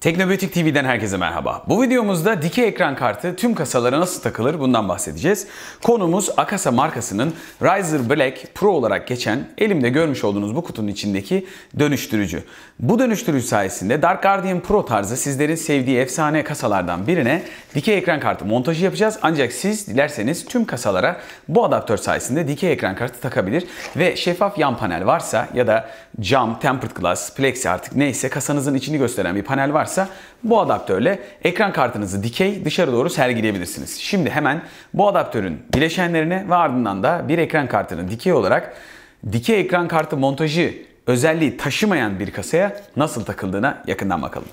Teknobiyotik TV'den herkese merhaba. Bu videomuzda dikey ekran kartı tüm kasalara nasıl takılır bundan bahsedeceğiz. Konumuz Akasa markasının Riser Black Pro olarak geçen elimde görmüş olduğunuz bu kutunun içindeki dönüştürücü. Bu dönüştürücü sayesinde Dark Guardian Pro tarzı sizlerin sevdiği efsane kasalardan birine dikey ekran kartı montajı yapacağız. Ancak siz dilerseniz tüm kasalara bu adaptör sayesinde dikey ekran kartı takabilir ve şeffaf yan panel varsa ya da cam, tempered glass, plexi artık neyse kasanızın içini gösteren bir panel varsa varsa bu adaptörle ekran kartınızı dikey dışarı doğru sergileyebilirsiniz. Şimdi hemen bu adaptörün bileşenlerine ve ardından da bir ekran kartını dikey olarak dikey ekran kartı montajı özelliği taşımayan bir kasaya nasıl takıldığına yakından bakalım.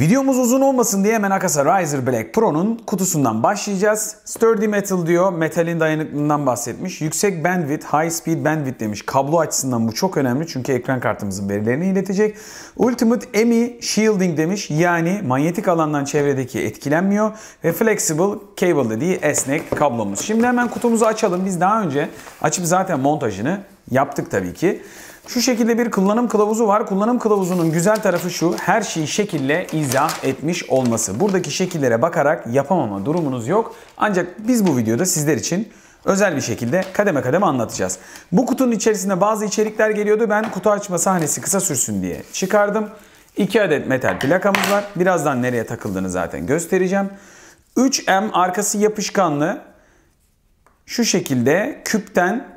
Videomuz uzun olmasın diye hemen Akasa Riser Black Pro'nun kutusundan başlayacağız. Sturdy metal diyor, metalin dayanıklılığından bahsetmiş. Yüksek bandwidth, high speed bandwidth demiş. Kablo açısından bu çok önemli çünkü ekran kartımızın verilerini iletecek. Ultimate EMI Shielding demiş. Yani manyetik alandan çevredeki etkilenmiyor. Ve flexible cable dediği esnek kablomuz. Şimdi hemen kutumuzu açalım. Biz daha önce açıp zaten montajını Yaptık tabii ki. Şu şekilde bir kullanım kılavuzu var. Kullanım kılavuzunun güzel tarafı şu. Her şeyi şekille izah etmiş olması. Buradaki şekillere bakarak yapamama durumunuz yok. Ancak biz bu videoda sizler için özel bir şekilde kademe kademe anlatacağız. Bu kutunun içerisinde bazı içerikler geliyordu. Ben kutu açma sahnesi kısa sürsün diye çıkardım. 2 adet metal plakamız var. Birazdan nereye takıldığını zaten göstereceğim. 3M arkası yapışkanlı. Şu şekilde küpten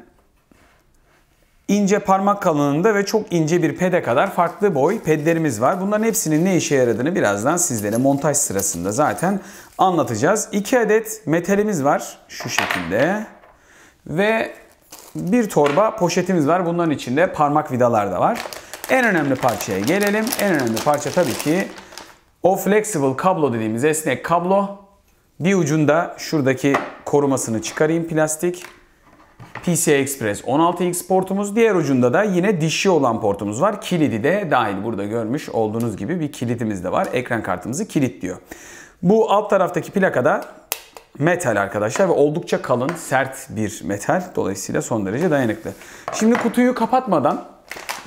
ince parmak kalınlığında ve çok ince bir pede kadar farklı boy pedlerimiz var. Bunların hepsinin ne işe yaradığını birazdan sizlere montaj sırasında zaten anlatacağız. 2 adet metalimiz var şu şekilde ve bir torba poşetimiz var. Bunların içinde parmak vidalar da var. En önemli parçaya gelelim. En önemli parça tabii ki o flexible kablo dediğimiz esnek kablo. Bir ucunda şuradaki korumasını çıkarayım plastik. PCI Express 16X portumuz. Diğer ucunda da yine dişi olan portumuz var. Kilidi de dahil burada görmüş olduğunuz gibi bir kilidimiz de var. Ekran kartımızı kilitliyor. Bu alt taraftaki plakada metal arkadaşlar ve oldukça kalın, sert bir metal. Dolayısıyla son derece dayanıklı. Şimdi kutuyu kapatmadan,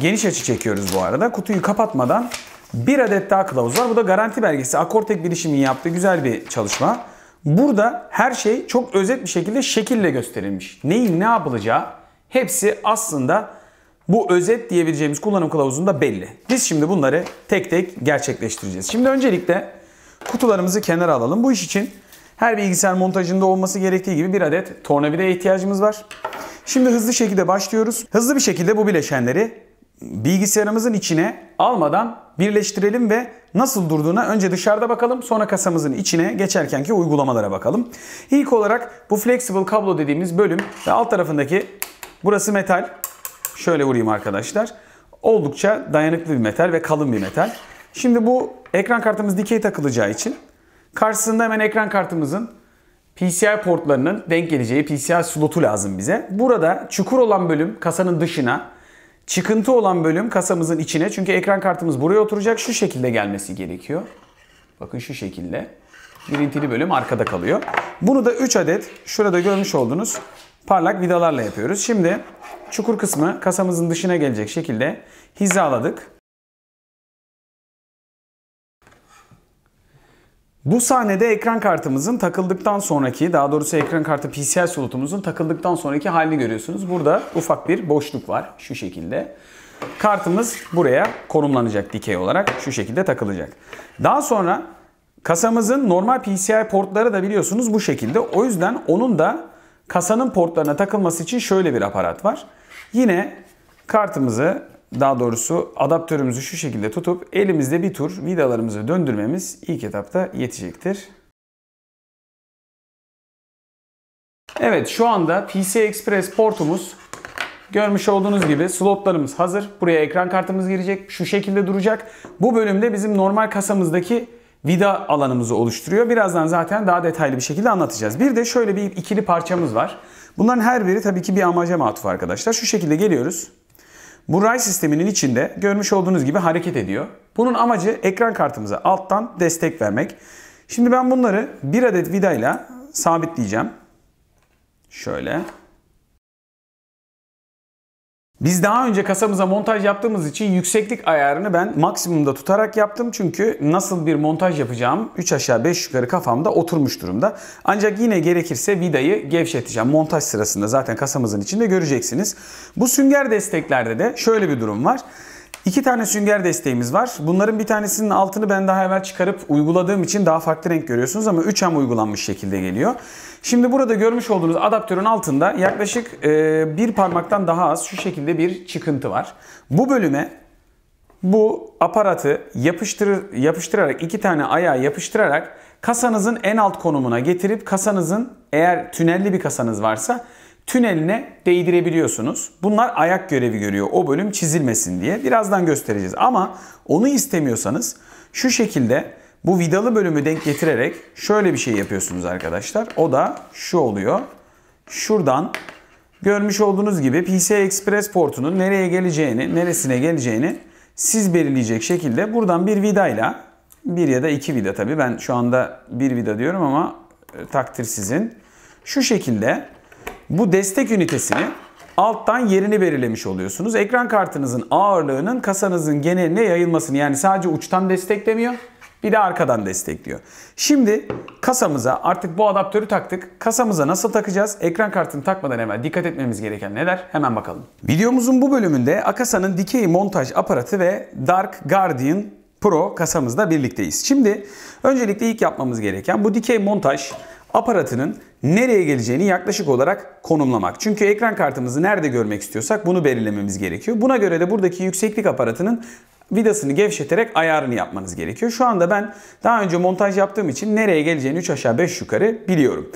geniş açı çekiyoruz bu arada. Kutuyu kapatmadan bir adet daha kılavuz var. Bu da garanti belgesi. Akortek bilişimin yaptığı güzel bir çalışma. Burada her şey çok özet bir şekilde şekille gösterilmiş. Neyin ne yapılacağı hepsi aslında bu özet diyebileceğimiz kullanım kılavuzunda belli. Biz şimdi bunları tek tek gerçekleştireceğiz. Şimdi öncelikle kutularımızı kenara alalım. Bu iş için her bilgisayar montajında olması gerektiği gibi bir adet tornavideye ihtiyacımız var. Şimdi hızlı şekilde başlıyoruz. Hızlı bir şekilde bu bileşenleri bilgisayarımızın içine almadan birleştirelim ve nasıl durduğuna önce dışarıda bakalım sonra kasamızın içine geçerkenki uygulamalara bakalım. İlk olarak bu flexible kablo dediğimiz bölüm ve alt tarafındaki burası metal. Şöyle vurayım arkadaşlar. Oldukça dayanıklı bir metal ve kalın bir metal. Şimdi bu ekran kartımız dikey takılacağı için karşısında hemen ekran kartımızın PCI portlarının denk geleceği PCI slotu lazım bize. Burada çukur olan bölüm kasanın dışına Çıkıntı olan bölüm kasamızın içine. Çünkü ekran kartımız buraya oturacak. Şu şekilde gelmesi gerekiyor. Bakın şu şekilde. Girintili bölüm arkada kalıyor. Bunu da 3 adet şurada görmüş olduğunuz parlak vidalarla yapıyoruz. Şimdi çukur kısmı kasamızın dışına gelecek şekilde hizaladık. Bu sahnede ekran kartımızın takıldıktan sonraki, daha doğrusu ekran kartı PCI slotumuzun takıldıktan sonraki halini görüyorsunuz. Burada ufak bir boşluk var şu şekilde. Kartımız buraya konumlanacak dikey olarak şu şekilde takılacak. Daha sonra kasamızın normal PCI portları da biliyorsunuz bu şekilde. O yüzden onun da kasanın portlarına takılması için şöyle bir aparat var. Yine kartımızı daha doğrusu adaptörümüzü şu şekilde tutup elimizde bir tur vidalarımızı döndürmemiz ilk etapta yetecektir. Evet şu anda PC Express portumuz görmüş olduğunuz gibi slotlarımız hazır. Buraya ekran kartımız girecek. Şu şekilde duracak. Bu bölümde bizim normal kasamızdaki vida alanımızı oluşturuyor. Birazdan zaten daha detaylı bir şekilde anlatacağız. Bir de şöyle bir ikili parçamız var. Bunların her biri tabii ki bir amaca matuf arkadaşlar. Şu şekilde geliyoruz. Bu ray sisteminin içinde görmüş olduğunuz gibi hareket ediyor. Bunun amacı ekran kartımıza alttan destek vermek. Şimdi ben bunları bir adet vidayla sabitleyeceğim. Şöyle. Biz daha önce kasamıza montaj yaptığımız için yükseklik ayarını ben maksimumda tutarak yaptım. Çünkü nasıl bir montaj yapacağım 3 aşağı 5 yukarı kafamda oturmuş durumda. Ancak yine gerekirse vidayı gevşeteceğim. Montaj sırasında zaten kasamızın içinde göreceksiniz. Bu sünger desteklerde de şöyle bir durum var. İki tane sünger desteğimiz var. Bunların bir tanesinin altını ben daha evvel çıkarıp uyguladığım için daha farklı renk görüyorsunuz ama 3M uygulanmış şekilde geliyor. Şimdi burada görmüş olduğunuz adaptörün altında yaklaşık e, bir parmaktan daha az şu şekilde bir çıkıntı var. Bu bölüme bu aparatı yapıştır, yapıştırarak iki tane ayağı yapıştırarak kasanızın en alt konumuna getirip kasanızın eğer tünelli bir kasanız varsa tüneline değdirebiliyorsunuz. Bunlar ayak görevi görüyor o bölüm çizilmesin diye. Birazdan göstereceğiz ama onu istemiyorsanız şu şekilde bu vidalı bölümü denk getirerek şöyle bir şey yapıyorsunuz arkadaşlar. O da şu oluyor. Şuradan görmüş olduğunuz gibi PCI Express portunun nereye geleceğini, neresine geleceğini siz belirleyecek şekilde buradan bir vidayla bir ya da iki vida tabii ben şu anda bir vida diyorum ama e, takdir sizin. Şu şekilde bu destek ünitesini alttan yerini belirlemiş oluyorsunuz. Ekran kartınızın ağırlığının kasanızın geneline yayılmasını yani sadece uçtan desteklemiyor. Bir de arkadan destekliyor. Şimdi kasamıza artık bu adaptörü taktık. Kasamıza nasıl takacağız? Ekran kartını takmadan hemen dikkat etmemiz gereken neler? Hemen bakalım. Videomuzun bu bölümünde Akasa'nın dikey montaj aparatı ve Dark Guardian Pro kasamızda birlikteyiz. Şimdi öncelikle ilk yapmamız gereken bu dikey montaj aparatının nereye geleceğini yaklaşık olarak konumlamak. Çünkü ekran kartımızı nerede görmek istiyorsak bunu belirlememiz gerekiyor. Buna göre de buradaki yükseklik aparatının vidasını gevşeterek ayarını yapmanız gerekiyor. Şu anda ben daha önce montaj yaptığım için nereye geleceğini 3 aşağı 5 yukarı biliyorum.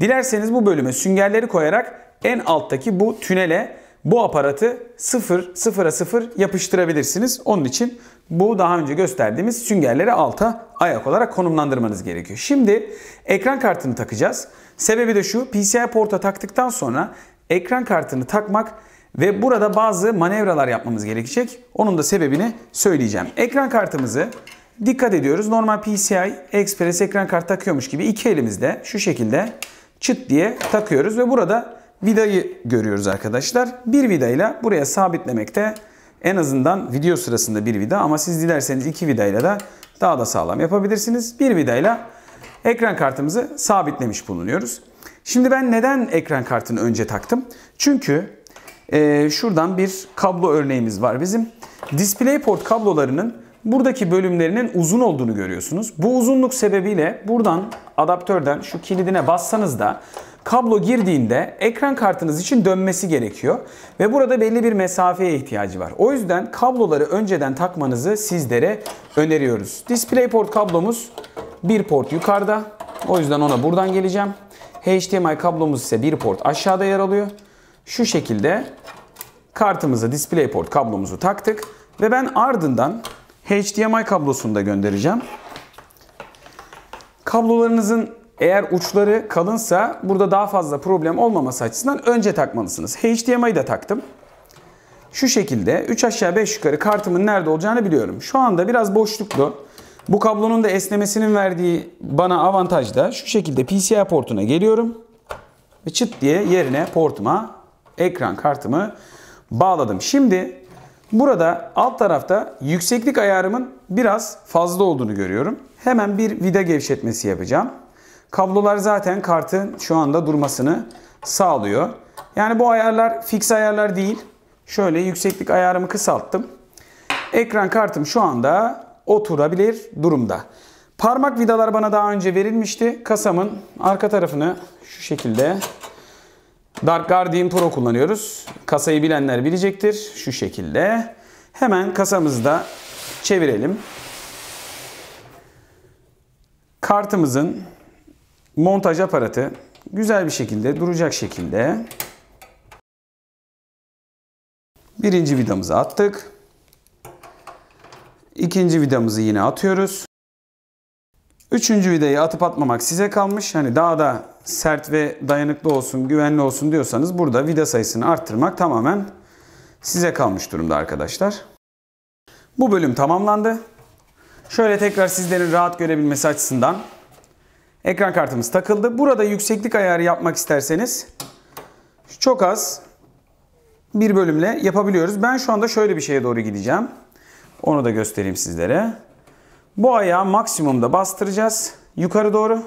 Dilerseniz bu bölüme süngerleri koyarak en alttaki bu tünele bu aparatı 0 0'a 0 yapıştırabilirsiniz. Onun için bu daha önce gösterdiğimiz süngerleri alta ayak olarak konumlandırmanız gerekiyor. Şimdi ekran kartını takacağız. Sebebi de şu PCI porta taktıktan sonra ekran kartını takmak ve burada bazı manevralar yapmamız gerekecek. Onun da sebebini söyleyeceğim. Ekran kartımızı dikkat ediyoruz. Normal PCI Express ekran kart takıyormuş gibi iki elimizde şu şekilde çıt diye takıyoruz. Ve burada vidayı görüyoruz arkadaşlar. Bir vidayla buraya sabitlemekte en azından video sırasında bir vida ama siz dilerseniz iki vidayla da daha da sağlam yapabilirsiniz. Bir vidayla ekran kartımızı sabitlemiş bulunuyoruz. Şimdi ben neden ekran kartını önce taktım? Çünkü e, şuradan bir kablo örneğimiz var bizim. DisplayPort kablolarının buradaki bölümlerinin uzun olduğunu görüyorsunuz. Bu uzunluk sebebiyle buradan adaptörden şu kilidine bassanız da kablo girdiğinde ekran kartınız için dönmesi gerekiyor ve burada belli bir mesafeye ihtiyacı var. O yüzden kabloları önceden takmanızı sizlere öneriyoruz. DisplayPort kablomuz bir port yukarıda. O yüzden ona buradan geleceğim. HDMI kablomuz ise bir port aşağıda yer alıyor şu şekilde kartımızı DisplayPort kablomuzu taktık ve ben ardından HDMI kablosunu da göndereceğim. Kablolarınızın eğer uçları kalınsa burada daha fazla problem olmaması açısından önce takmalısınız. HDMI'yi de taktım. Şu şekilde 3 aşağı 5 yukarı kartımın nerede olacağını biliyorum. Şu anda biraz boşluklu. Bu kablonun da esnemesinin verdiği bana avantaj da şu şekilde PCI portuna geliyorum. Ve çıt diye yerine portuma ekran kartımı bağladım. Şimdi burada alt tarafta yükseklik ayarımın biraz fazla olduğunu görüyorum. Hemen bir vida gevşetmesi yapacağım. Kablolar zaten kartın şu anda durmasını sağlıyor. Yani bu ayarlar fix ayarlar değil. Şöyle yükseklik ayarımı kısalttım. Ekran kartım şu anda oturabilir durumda. Parmak vidalar bana daha önce verilmişti. Kasamın arka tarafını şu şekilde Dark Guardian Pro kullanıyoruz. Kasayı bilenler bilecektir. Şu şekilde. Hemen kasamızda çevirelim. Kartımızın montaj aparatı güzel bir şekilde duracak şekilde birinci vidamızı attık. İkinci vidamızı yine atıyoruz. Üçüncü vidayı atıp atmamak size kalmış. Hani daha da sert ve dayanıklı olsun, güvenli olsun diyorsanız burada vida sayısını arttırmak tamamen size kalmış durumda arkadaşlar. Bu bölüm tamamlandı. Şöyle tekrar sizlerin rahat görebilmesi açısından ekran kartımız takıldı. Burada yükseklik ayarı yapmak isterseniz çok az bir bölümle yapabiliyoruz. Ben şu anda şöyle bir şeye doğru gideceğim. Onu da göstereyim sizlere. Bu ayağı maksimumda bastıracağız. Yukarı doğru.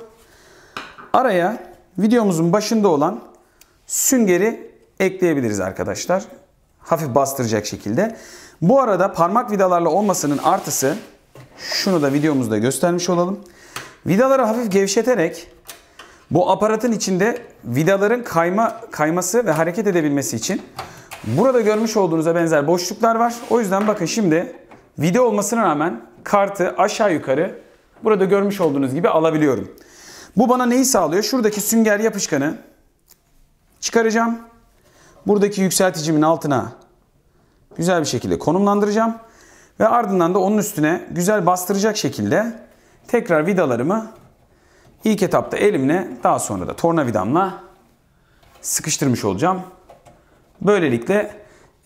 Araya videomuzun başında olan süngeri ekleyebiliriz arkadaşlar. Hafif bastıracak şekilde. Bu arada parmak vidalarla olmasının artısı şunu da videomuzda göstermiş olalım. Vidaları hafif gevşeterek bu aparatın içinde vidaların kayma kayması ve hareket edebilmesi için burada görmüş olduğunuza benzer boşluklar var. O yüzden bakın şimdi vida olmasına rağmen kartı aşağı yukarı burada görmüş olduğunuz gibi alabiliyorum. Bu bana neyi sağlıyor? Şuradaki sünger yapışkanı çıkaracağım. Buradaki yükselticimin altına güzel bir şekilde konumlandıracağım. Ve ardından da onun üstüne güzel bastıracak şekilde tekrar vidalarımı ilk etapta elimle daha sonra da tornavidamla sıkıştırmış olacağım. Böylelikle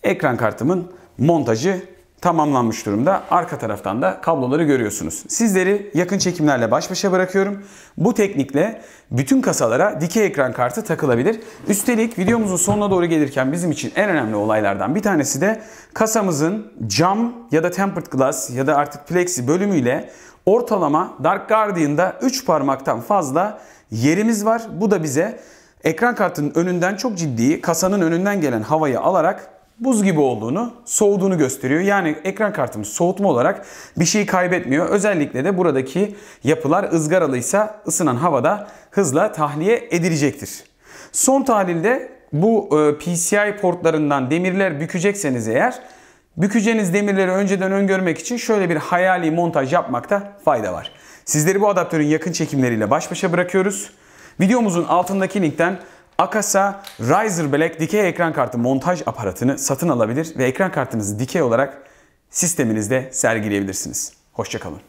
ekran kartımın montajı tamamlanmış durumda. Arka taraftan da kabloları görüyorsunuz. Sizleri yakın çekimlerle baş başa bırakıyorum. Bu teknikle bütün kasalara dikey ekran kartı takılabilir. Üstelik videomuzun sonuna doğru gelirken bizim için en önemli olaylardan bir tanesi de kasamızın cam ya da tempered glass ya da artık plexi bölümüyle ortalama Dark Guardian'da 3 parmaktan fazla yerimiz var. Bu da bize ekran kartının önünden çok ciddi kasanın önünden gelen havayı alarak buz gibi olduğunu, soğuduğunu gösteriyor. Yani ekran kartımız soğutma olarak bir şey kaybetmiyor. Özellikle de buradaki yapılar ızgaralıysa ısınan havada hızla tahliye edilecektir. Son tahlilde bu e, PCI portlarından demirler bükecekseniz eğer bükeceğiniz demirleri önceden öngörmek için şöyle bir hayali montaj yapmakta fayda var. Sizleri bu adaptörün yakın çekimleriyle baş başa bırakıyoruz. Videomuzun altındaki linkten Akasa Riser Black dikey ekran kartı montaj aparatını satın alabilir ve ekran kartınızı dikey olarak sisteminizde sergileyebilirsiniz. Hoşçakalın.